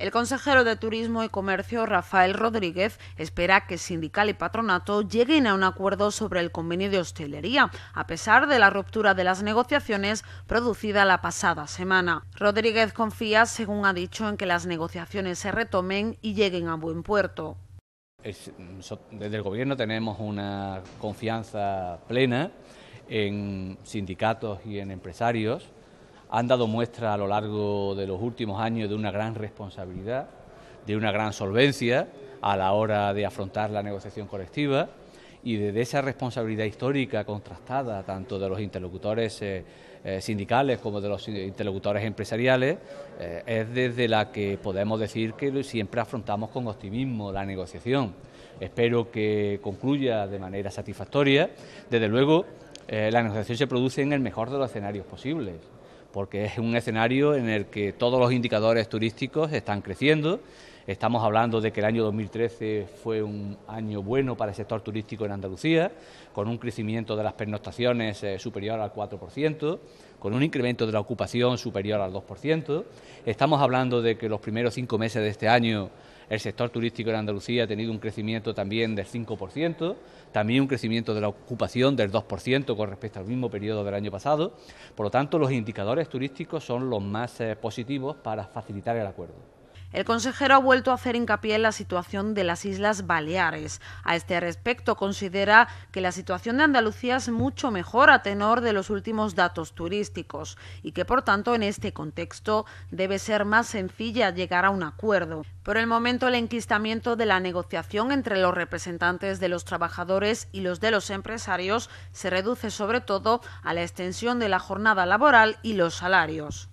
El consejero de Turismo y Comercio, Rafael Rodríguez, espera que sindical y patronato lleguen a un acuerdo sobre el convenio de hostelería, a pesar de la ruptura de las negociaciones producida la pasada semana. Rodríguez confía, según ha dicho, en que las negociaciones se retomen y lleguen a buen puerto. Desde el Gobierno tenemos una confianza plena en sindicatos y en empresarios han dado muestra a lo largo de los últimos años de una gran responsabilidad, de una gran solvencia a la hora de afrontar la negociación colectiva y desde esa responsabilidad histórica contrastada tanto de los interlocutores eh, eh, sindicales como de los interlocutores empresariales, eh, es desde la que podemos decir que siempre afrontamos con optimismo la negociación. Espero que concluya de manera satisfactoria. Desde luego, la negociación se produce en el mejor de los escenarios posibles porque es un escenario en el que todos los indicadores turísticos están creciendo. Estamos hablando de que el año 2013 fue un año bueno para el sector turístico en Andalucía, con un crecimiento de las pernoctaciones eh, superior al 4%, con un incremento de la ocupación superior al 2%. Estamos hablando de que los primeros cinco meses de este año el sector turístico en Andalucía ha tenido un crecimiento también del 5%, también un crecimiento de la ocupación del 2% con respecto al mismo periodo del año pasado. Por lo tanto, los indicadores turísticos son los más eh, positivos para facilitar el acuerdo. El consejero ha vuelto a hacer hincapié en la situación de las Islas Baleares. A este respecto, considera que la situación de Andalucía es mucho mejor a tenor de los últimos datos turísticos y que, por tanto, en este contexto debe ser más sencilla llegar a un acuerdo. Por el momento, el enquistamiento de la negociación entre los representantes de los trabajadores y los de los empresarios se reduce sobre todo a la extensión de la jornada laboral y los salarios.